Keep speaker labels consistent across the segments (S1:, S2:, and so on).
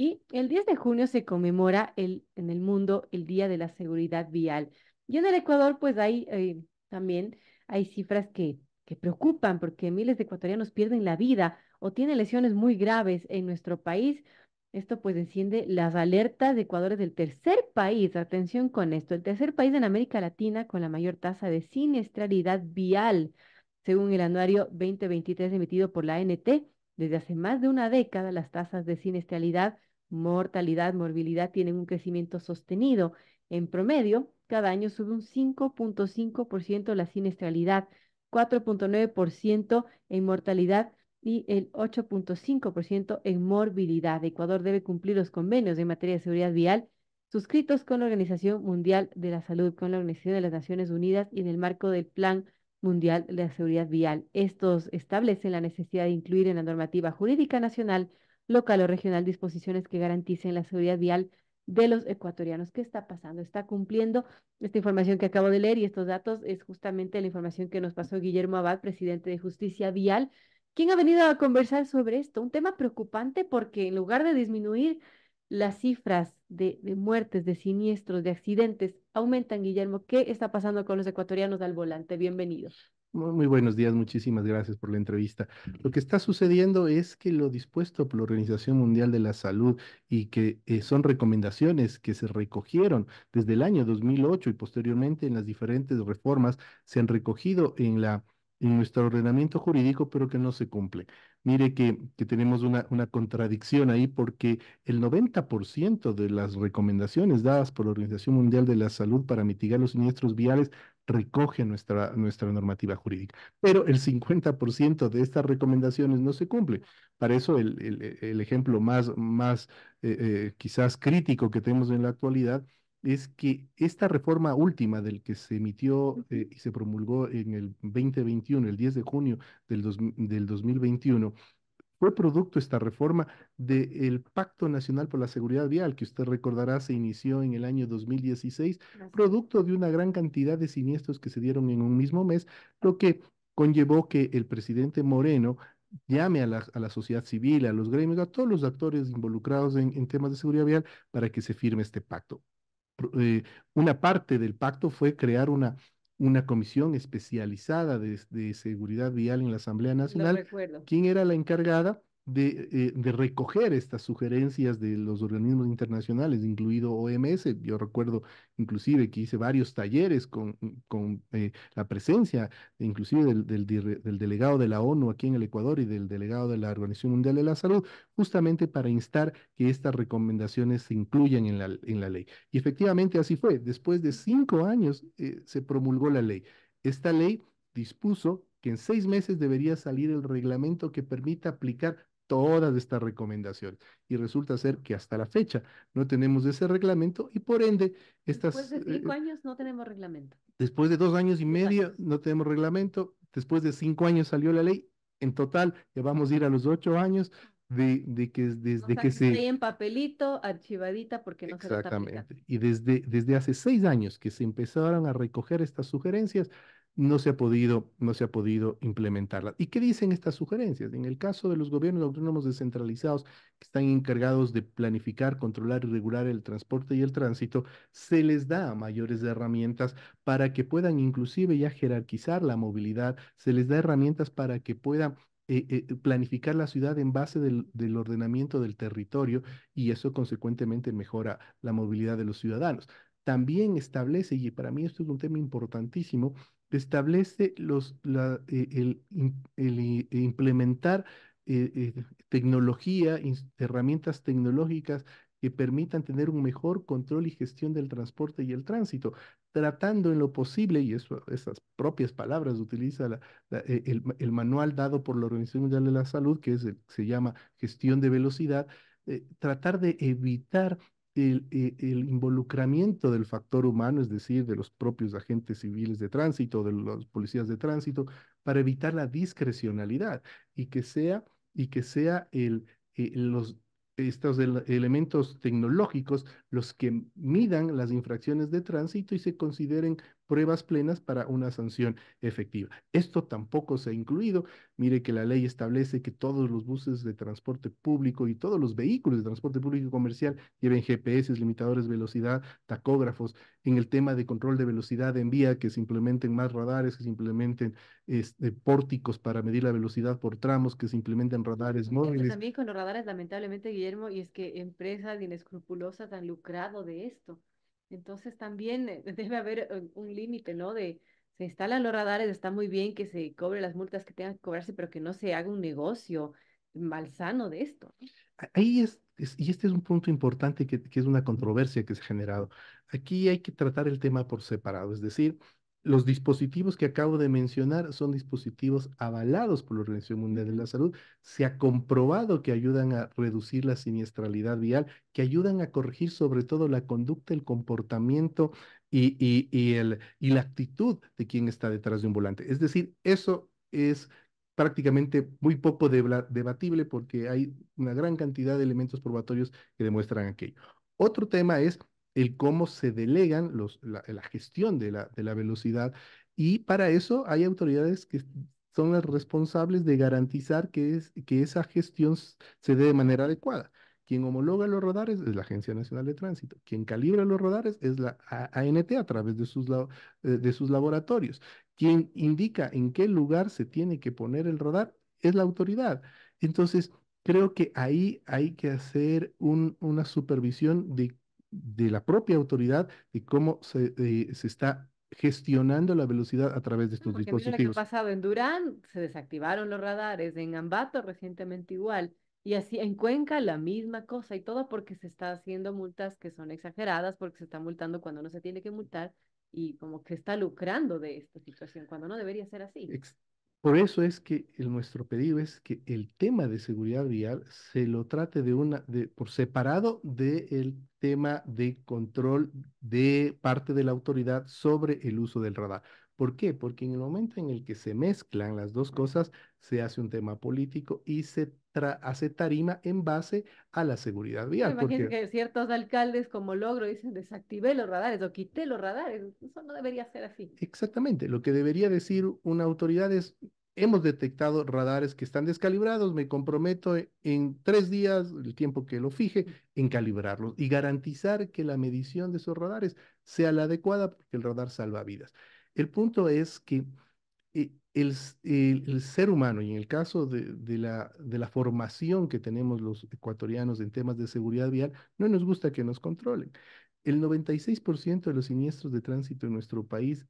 S1: y el 10 de junio se conmemora el, en el mundo el Día de la Seguridad Vial. Y en el Ecuador, pues hay eh, también hay cifras que, que preocupan porque miles de ecuatorianos pierden la vida o tienen lesiones muy graves en nuestro país. Esto pues enciende las alertas de Ecuador es el tercer país, atención con esto, el tercer país en América Latina con la mayor tasa de siniestralidad vial, según el anuario 2023 emitido por la ANT. Desde hace más de una década las tasas de siniestralidad mortalidad, morbilidad tienen un crecimiento sostenido. En promedio, cada año sube un 5.5% la siniestralidad, 4.9% en mortalidad y el 8.5% en morbilidad. Ecuador debe cumplir los convenios en materia de seguridad vial suscritos con la Organización Mundial de la Salud, con la Organización de las Naciones Unidas y en el marco del Plan Mundial de la Seguridad Vial. Estos establecen la necesidad de incluir en la normativa jurídica nacional local o regional disposiciones que garanticen la seguridad vial de los ecuatorianos. ¿Qué está pasando? ¿Está cumpliendo esta información que acabo de leer y estos datos? Es justamente la información que nos pasó Guillermo Abad, presidente de Justicia Vial, ¿quién ha venido a conversar sobre esto. Un tema preocupante porque en lugar de disminuir las cifras de, de, muertes, de siniestros, de accidentes aumentan, Guillermo. ¿Qué está pasando con los ecuatorianos al volante? Bienvenidos.
S2: Muy, buenos días, muchísimas gracias por la entrevista. Lo que está sucediendo es que lo dispuesto por la Organización Mundial de la Salud y que eh, son recomendaciones que se recogieron desde el año 2008 y posteriormente en las diferentes reformas se han recogido en la en nuestro ordenamiento jurídico, pero que no se cumple. Mire que, que tenemos una, una, contradicción ahí porque el 90% de las recomendaciones dadas por la Organización Mundial de la Salud para mitigar los siniestros viales recoge nuestra, nuestra normativa jurídica. Pero el 50% de estas recomendaciones no se cumple. Para eso el, el, e, ejemplo más, más eh, eh, quizás crítico que tenemos en la actualidad es que esta reforma última del que se emitió eh, y se promulgó en el 2021, el 10 de junio del, del 2021, fue producto esta reforma del Pacto Nacional por la Seguridad Vial, que usted recordará se inició en el año 2016, producto de una gran cantidad de siniestros que se dieron en un mismo mes, lo que conllevó que el presidente Moreno llame a la, a la, sociedad civil, a los gremios, a todos los actores involucrados en, temas de seguridad vial para que se firme este pacto. Eh, una parte del pacto fue crear una una comisión especializada de, seguridad vial en la Asamblea Nacional. ¿Quién era la encargada? Eh, de, recoger estas sugerencias de los organismos internacionales, incluido OMS. Yo recuerdo inclusive que hice varios talleres con, con eh, la presencia inclusive del, delegado de la ONU aquí en el Ecuador y del delegado de la Organización Mundial de la Salud, justamente para instar que estas recomendaciones se incluyan en la, en la ley. Y efectivamente así fue. Después de cinco años eh, se promulgó la ley. Esta ley dispuso que en seis meses debería salir el reglamento que permita aplicar todas estas recomendaciones. Y resulta ser que hasta la fecha no tenemos ese reglamento y por ende estas... Después de eh, cinco
S1: años no tenemos reglamento.
S2: Después de dos años y medio no tenemos reglamento. Después de cinco años salió la ley. En total, ya vamos a ir a los ocho años de, que desde que se...
S1: en papelito, archivadita, porque no Exactamente. Exactamente.
S2: Y desde, desde hace seis años que se empezaron a recoger estas sugerencias, no se ha podido, no se ha podido implementarla. ¿Y qué dicen estas sugerencias? En el caso de los gobiernos autónomos descentralizados que están encargados de planificar, controlar y regular el transporte y el tránsito, se les da mayores herramientas para que puedan inclusive ya jerarquizar la movilidad, se les da herramientas para que puedan eh, eh, planificar la ciudad en base del, del, ordenamiento del territorio y eso consecuentemente mejora la movilidad de los ciudadanos. También establece, y para mí esto es un tema importantísimo, establece los, la, e, el, e implementar eh, eh, tecnología, herramientas tecnológicas que permitan tener un mejor control y gestión del transporte y el tránsito, tratando en lo posible, y eso, esas propias palabras utiliza e, el, manual dado por la Organización Mundial de la Salud, que se llama gestión de velocidad, eh, tratar de evitar e, el, involucramiento del factor humano, es decir, de los propios agentes civiles de tránsito, de los policías de tránsito, para evitar la discrecionalidad y que sea, y que sea el, e, los, estos elementos tecnológicos los que midan las infracciones de tránsito y se consideren pruebas plenas para una sanción efectiva. Esto tampoco se ha incluido. Mire que la ley establece que todos los buses de transporte público y todos los vehículos de transporte público comercial lleven GPS, limitadores de velocidad, tacógrafos. En el tema de control de velocidad en vía, que se implementen más radares, que se implementen este, pórticos para medir la velocidad por tramos, que se implementen radares móviles. también
S1: con los radares, lamentablemente, Guillermo, y es que empresas inescrupulosas han lucrado de esto. Entonces también eh, debe haber eh, un límite, ¿no? De se instalan los radares, está muy bien que se cobre las multas que tengan que cobrarse, pero que no se haga un negocio malsano de esto.
S2: Ahí es, y este es un punto importante que, que, es una controversia que se ha generado. Aquí hay que tratar el tema por separado, es decir, los dispositivos que acabo de mencionar son dispositivos avalados por la Organización Mundial de la Salud. Se ha comprobado que ayudan a reducir la siniestralidad vial, que ayudan a corregir sobre todo la conducta, el comportamiento y, y, el, y la actitud de quien está detrás de un volante. Es decir, eso es prácticamente muy poco debatible porque hay una gran cantidad de elementos probatorios que demuestran aquello. Otro tema es el cómo se delegan los, la, gestión de la, de la velocidad y para eso hay autoridades que son las responsables de garantizar que, es, que esa gestión se dé de manera adecuada. Quien homologa los radares es la Agencia Nacional de Tránsito. Quien calibra los radares es la ANT a través de sus, eh, de sus laboratorios. Quien indica en qué lugar se tiene que poner el rodar es la autoridad. Entonces, creo que ahí hay que hacer una supervisión de de la propia autoridad de cómo se, eh, se está gestionando la velocidad a través de estos dispositivos. lo que ha pasado
S1: en Durán, se desactivaron los radares, en Ambato recientemente igual. Y así en Cuenca la misma cosa y todo porque se está haciendo multas que son exageradas, porque se está multando cuando no se tiene que multar y como que está lucrando de esta situación cuando no debería ser así.
S2: Por eso es que nuestro pedido es que el tema de seguridad vial se lo trate de una de, por separado del de tema de control de parte de la autoridad sobre el uso del radar. ¿Por qué? Porque en el momento en el que se mezclan las dos cosas, se hace un tema político y se hace tarima en base a la seguridad vial. Imagínense que
S1: ciertos alcaldes como Logro dicen desactivé los radares o quité los radares. Eso no debería ser así.
S2: Exactamente. Lo que debería decir una autoridad es hemos detectado radares que están descalibrados. Me comprometo e, en tres días, el tiempo que lo fije, mm. en calibrarlos y garantizar que la medición de esos radares sea la adecuada porque el radar salva vidas. El punto es que eh, el, el, ser humano, y en el caso de, de, la, de la formación que tenemos los ecuatorianos en temas de seguridad vial, no nos gusta que nos controlen. El 96% de los siniestros de tránsito en nuestro país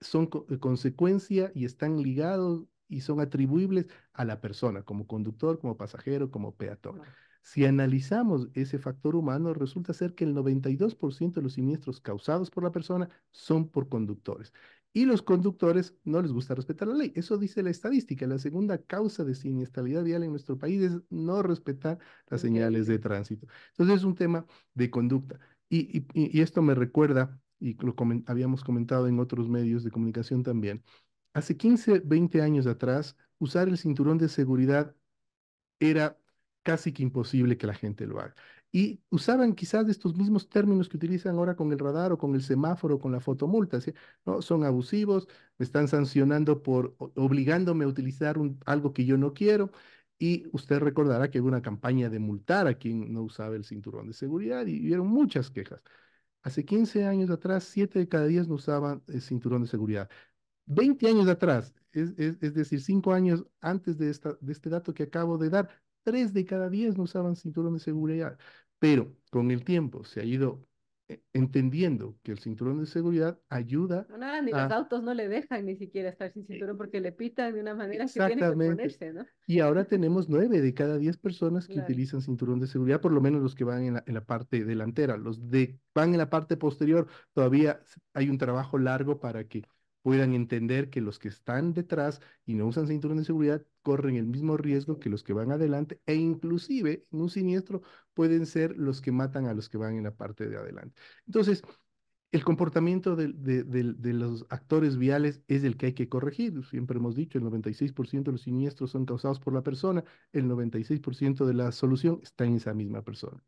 S2: son eh, consecuencia y están ligados y son atribuibles a la persona, como conductor, como pasajero, como peatón. Si analizamos ese factor humano, resulta ser que el 92% de los siniestros causados por la persona son por conductores. Y los conductores no les gusta respetar la ley. Eso dice la estadística. La segunda causa de siniestralidad vial en nuestro país es no respetar las señales de tránsito. Entonces es un tema de conducta. Y, esto me recuerda, y lo habíamos comentado en otros medios de comunicación también, Hace 15, 20 años atrás, usar el cinturón de seguridad era casi que imposible que la gente lo haga. Y usaban quizás estos mismos términos que utilizan ahora con el radar o con el semáforo, con la fotomulta. No, son abusivos, me están sancionando por obligándome a utilizar algo que yo no quiero. Y usted recordará que hubo una campaña de multar a quien no usaba el cinturón de seguridad y hubieron muchas quejas. Hace 15 años atrás, 7 de cada 10 no usaban el cinturón de seguridad. 20 años atrás, es, decir, 5 años antes de, este dato que acabo de dar, 3 de cada 10 no usaban cinturón de seguridad. Pero con el tiempo se ha ido eh, entendiendo que el cinturón de seguridad ayuda.
S1: No, ni los autos no le dejan ni siquiera estar sin eh, cinturón porque le pitan de una manera que tiene que ponerse, ¿no?
S2: Y ahora tenemos nueve de cada diez personas que utilizan cinturón de seguridad, por lo menos los que van en la, parte delantera. Los que van en la parte posterior todavía hay un trabajo largo para que puedan entender que los que están detrás y no usan cinturón de seguridad corren el mismo riesgo que los que van adelante e inclusive en un siniestro pueden ser los que matan a los que van en la parte de adelante. Entonces, el comportamiento de, de, los actores viales es el que hay que corregir. Siempre hemos dicho, el 96% de los siniestros son causados por la persona, el 96% de la solución está en esa misma persona.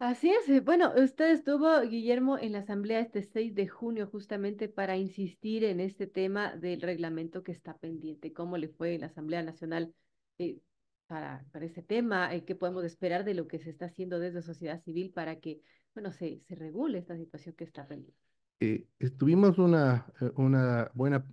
S1: Así es. Eh, bueno, usted estuvo, Guillermo, en la asamblea este 6 de junio justamente para insistir en este tema del reglamento que está pendiente. ¿Cómo le fue en la Asamblea Nacional eh, para, para este tema? Eh, ¿Qué podemos esperar de lo que se está haciendo desde sociedad civil para que, bueno, se, se regule esta situación que está pendiente?
S2: Estuvimos una, una buena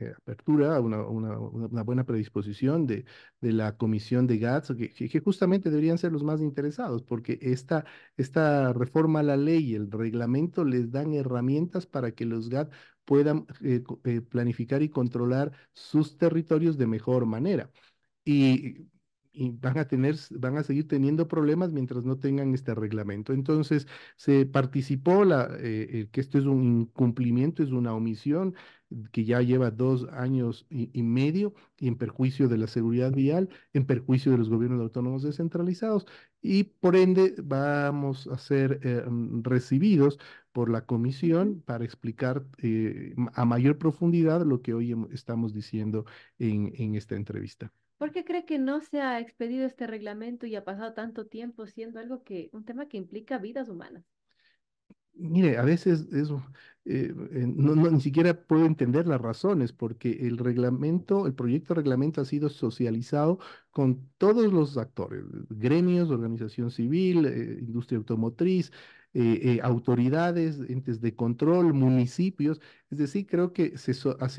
S2: eh, apertura, una, una, buena predisposición de, de, la comisión de GATS, que, que, justamente deberían ser los más interesados, porque esta, esta reforma a la ley, y el reglamento, les dan herramientas para que los GATS puedan eh, eh, planificar y controlar sus territorios de mejor manera. Y van a tener, van a seguir teniendo problemas mientras no tengan este reglamento. Entonces, se participó la, que esto es un incumplimiento, es una omisión, que ya lleva dos años y, medio y en perjuicio de la seguridad vial, en perjuicio de los gobiernos autónomos descentralizados y por ende vamos a ser eh, mm, recibidos por la comisión para explicar eh, a mayor profundidad lo que hoy estamos diciendo en, en esta entrevista.
S1: ¿Por qué cree que no se ha expedido este reglamento y ha pasado tanto tiempo siendo algo que, un tema que implica vidas humanas?
S2: Mire, a veces eso, eh, eh, no, ni siquiera puedo entender las razones, porque el reglamento, el proyecto de reglamento ha sido socializado con todos los actores, gremios, organización civil, eh, industria automotriz, autoridades, entes de control, municipios. Es decir, creo que se,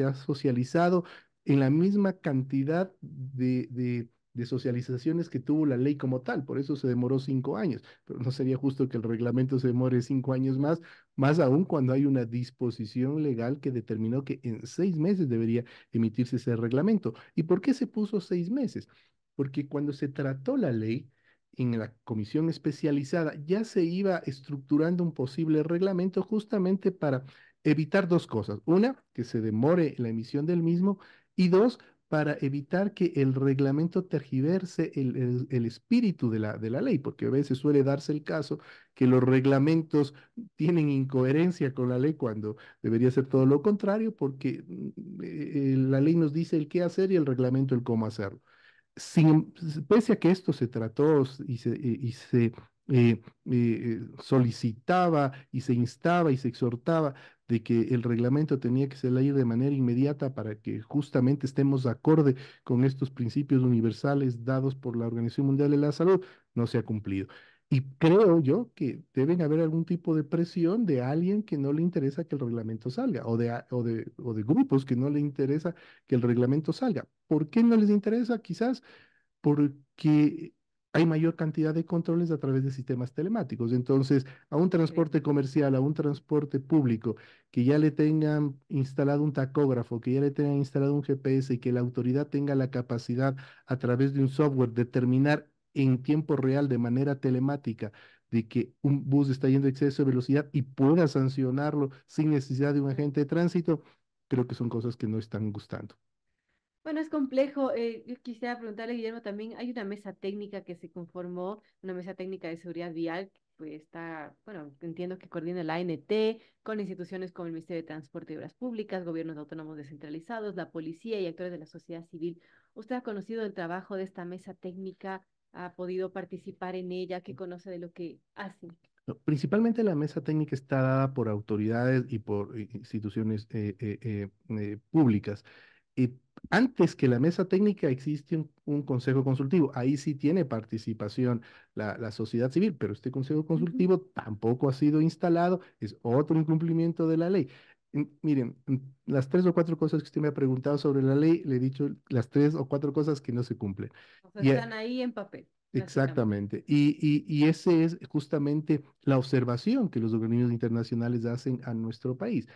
S2: ha socializado en la misma cantidad de de socializaciones que tuvo la ley como tal, por eso se demoró cinco años, pero no sería justo que el reglamento se demore cinco años más, más aún cuando hay una disposición legal que determinó que en seis meses debería emitirse ese reglamento. ¿Y por qué se puso seis meses? Porque cuando se trató la ley, en la comisión especializada ya se iba estructurando un posible reglamento justamente para evitar dos cosas. Una, que se demore la emisión del mismo y dos, para evitar que el reglamento tergiverse el, espíritu de la, de la, ley, porque a veces suele darse el caso que los reglamentos tienen incoherencia con la ley cuando debería ser todo lo contrario, porque mm, eh, eh, la ley nos dice el qué hacer y el reglamento el cómo hacerlo. Sin, pese a que esto se trató y se eh, eh, solicitaba y se instaba y se exhortaba de que el reglamento tenía que salir de manera inmediata para que justamente estemos de acorde con estos principios universales dados por la Organización Mundial de la Salud, no se ha cumplido. Y creo yo que deben haber algún tipo de presión de alguien que no le interesa que el reglamento salga o de, de, o de grupos que no le interesa que el reglamento salga. ¿Por qué no les interesa? Quizás porque hay mayor cantidad de controles a través de sistemas telemáticos. Entonces, a un transporte comercial, a un transporte público, que ya le tengan instalado un tacógrafo, que ya le tengan instalado un GPS y que la autoridad tenga la capacidad a través de un software determinar en tiempo real de manera telemática de que un bus está yendo a exceso de velocidad y pueda sancionarlo sin necesidad de un agente de tránsito, creo que son cosas que no están gustando.
S1: Bueno, es complejo. Eh, yo quisiera preguntarle, Guillermo, también hay una mesa técnica que se conformó, una mesa técnica de seguridad vial, pues está, bueno, entiendo que coordina la ANT con instituciones como el Ministerio de Transporte y Obras Públicas, gobiernos autónomos descentralizados, la policía y actores de la sociedad civil. ¿Usted ha conocido el trabajo de esta mesa técnica? ¿Ha podido participar en ella? ¿Qué conoce de lo que hace?
S2: principalmente la mesa técnica está dada por autoridades y por eh, instituciones eh, públicas. Y antes que la mesa técnica existe un, consejo consultivo. Ahí sí tiene participación la, sociedad civil, pero este consejo consultivo tampoco ha sido instalado. Es otro incumplimiento de la ley. Miren, las tres o cuatro cosas que usted me ha preguntado sobre la ley, le he dicho las tres o cuatro cosas que no se cumplen. están
S1: ahí en papel.
S2: Exactamente. Y, esa es justamente la observación que los organismos internacionales hacen a nuestro país.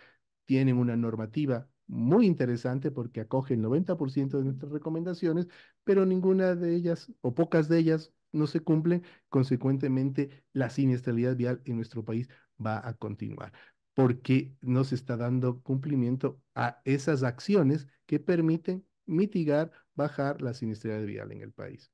S2: Tienen una normativa muy interesante porque acoge el 90% de nuestras recomendaciones, pero ninguna de ellas o pocas de ellas no se cumplen, consecuentemente la siniestralidad vial en nuestro país va a continuar porque no se está dando cumplimiento a esas acciones que permiten mitigar, bajar la siniestralidad vial en el país.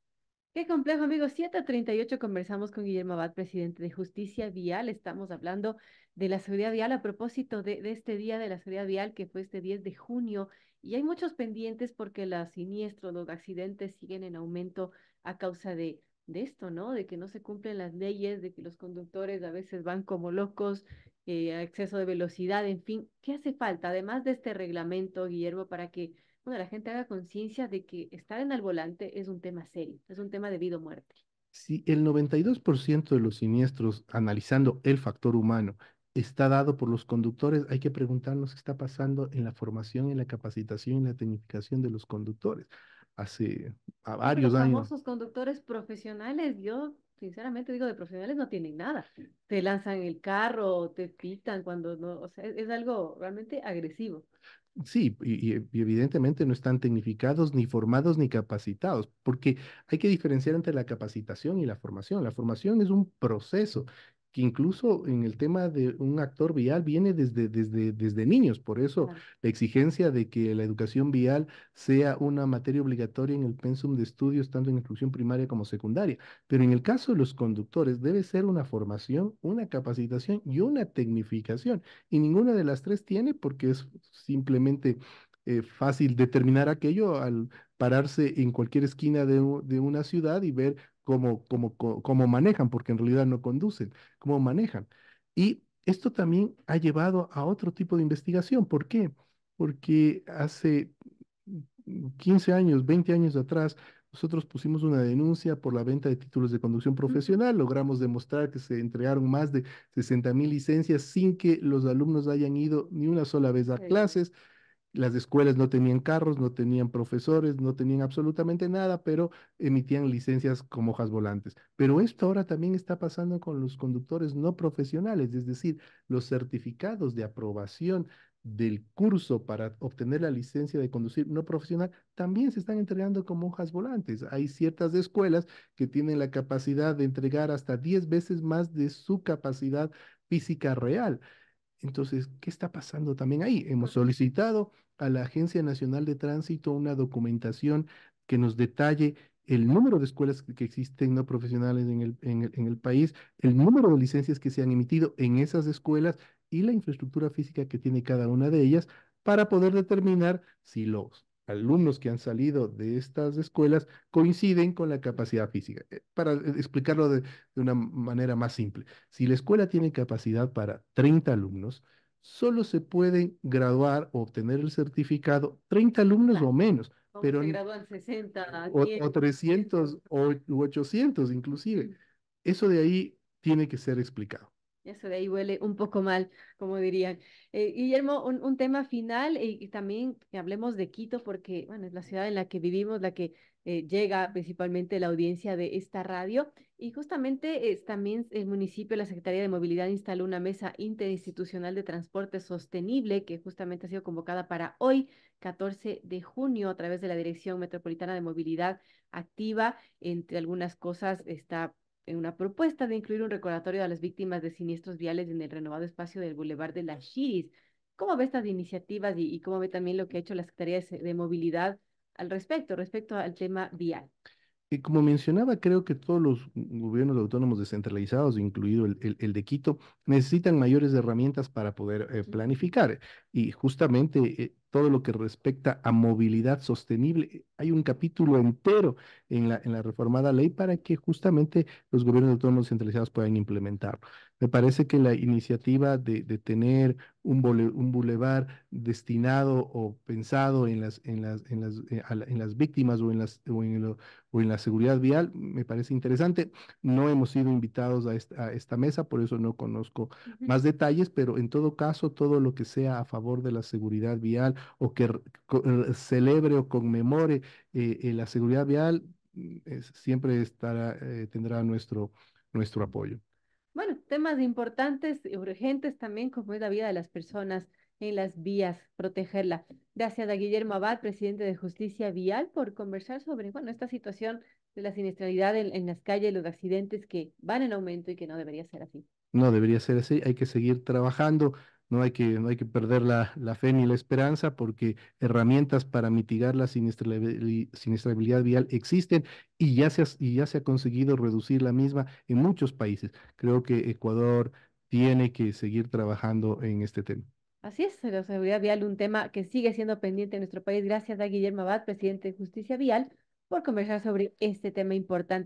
S1: Qué complejo, amigos. 7.38, conversamos con Guillermo Abad, presidente de Justicia Vial. Estamos hablando de la seguridad vial a propósito de, este día de la seguridad vial que fue este 10 de junio. Y hay muchos pendientes porque los siniestros, los accidentes siguen en aumento a causa de, esto, ¿no? De que no se cumplen las leyes, de que los conductores a veces van como locos, eh, a exceso de velocidad, en fin. ¿Qué hace falta, además de este reglamento, Guillermo, para que cuando la gente haga conciencia de que estar en el volante es un tema serio, es un tema de vida o
S2: muerte. Si el 92% de los siniestros, analizando el factor humano, está dado por los conductores, hay que preguntarnos qué está pasando en la formación, en la capacitación, en la tecnificación de los conductores. Hace varios años. Los famosos
S1: conductores profesionales, yo sinceramente digo, de profesionales no tienen nada. Te lanzan el carro, te pitan cuando no, o sea, es, algo realmente agresivo.
S2: Sí, y, y, evidentemente no están tecnificados, ni formados, ni capacitados, porque hay que diferenciar entre la capacitación y la formación. La formación es un proceso que incluso en el tema de un actor vial viene desde, desde, desde niños. Por eso la exigencia de que la educación vial sea una materia obligatoria en el pensum de estudios, tanto en instrucción primaria como secundaria. Pero en el caso de los conductores debe ser una formación, una capacitación y una tecnificación. Y ninguna de las tres tiene porque es simplemente eh, fácil determinar aquello al pararse en cualquier esquina de, una ciudad y ver cómo, cómo, manejan, porque en realidad no conducen, cómo manejan. Y esto también ha llevado a otro tipo de investigación. ¿Por qué? Porque hace 15 años, 20 años atrás, nosotros pusimos una denuncia por la venta de títulos de conducción profesional. Logramos demostrar que se entregaron más de 60 mil licencias sin que los alumnos hayan ido ni una sola vez a clases. Las escuelas no tenían carros, no tenían profesores, no tenían absolutamente nada, pero emitían licencias como hojas volantes. Pero esto ahora también está pasando con los conductores no profesionales, es decir, los certificados de aprobación del curso para obtener la licencia de conducir no profesional también se están entregando como hojas volantes. Hay ciertas escuelas que tienen la capacidad de entregar hasta 10 veces más de su capacidad física real. Entonces, ¿qué está pasando también ahí? Hemos solicitado a la Agencia Nacional de Tránsito una documentación que nos detalle el número de escuelas que existen no profesionales en el, en el, país, el número de licencias que se han emitido en esas escuelas y la infraestructura física que tiene cada una de ellas para poder determinar si los alumnos que han salido de estas escuelas coinciden con la capacidad física. Eh, para eh, explicarlo de, una manera más simple, si la escuela tiene capacidad para 30 alumnos, solo se pueden graduar o obtener el certificado 30 alumnos o ah, menos. pero se
S1: 60, ah, o, o
S2: 300 o, 800 inclusive. Mm. Eso de ahí tiene que ser explicado.
S1: Eso de ahí huele un poco mal, como dirían. Eh, Guillermo, un, un, tema final eh, y, también hablemos de Quito, porque bueno, es la ciudad en la que vivimos, la que eh, llega principalmente la audiencia de esta radio. Y justamente es también el municipio, la Secretaría de Movilidad instaló una mesa interinstitucional de transporte sostenible que justamente ha sido convocada para hoy, 14 de junio, a través de la Dirección Metropolitana de Movilidad Activa. Entre algunas cosas está en una propuesta de incluir un recordatorio a las víctimas de siniestros viales en el renovado espacio del Boulevard de la Chiris. ¿Cómo ve estas iniciativas y, y, cómo ve también lo que ha hecho la Secretaría de Movilidad al respecto, respecto al tema vial.
S2: Y como mencionaba, creo que todos los gobiernos autónomos descentralizados, incluido el, el, de Quito, necesitan mayores herramientas para poder eh, planificar. Y justamente eh, todo lo que respecta a movilidad sostenible, hay un capítulo entero en la, en la reformada ley para que justamente los gobiernos autónomos descentralizados puedan implementarlo. Me parece que la iniciativa de, de tener un, bulevar destinado o pensado en las, en las, en las, eh, en las víctimas o en, las, o en, o la seguridad vial, me parece interesante. No hemos sido invitados a esta, mesa, por eso no conozco más detalles, pero en todo caso, todo lo que sea a favor de la seguridad vial o que celebre o conmemore eh, eh, la seguridad vial, mm, siempre estará, tendrá nuestro, nuestro apoyo.
S1: Bueno, temas importantes y urgentes también, como es la vida de las personas en las vías, protegerla. Gracias a Guillermo Abad, presidente de Justicia Vial, por conversar sobre bueno, esta situación de la siniestralidad en, en las calles, los accidentes que van en aumento y que no debería ser así.
S2: No debería ser así, hay que seguir trabajando no hay que, no hay que perder la, la fe ni la esperanza porque herramientas para mitigar la siniestrabilidad, vial existen y ya, se ha, y ya se ha conseguido reducir la misma en muchos países. Creo que Ecuador tiene que seguir trabajando en este tema.
S1: Así es, la seguridad vial, un tema que sigue siendo pendiente en nuestro país. Gracias a Guillermo Abad, presidente de Justicia Vial, por conversar sobre este tema importante.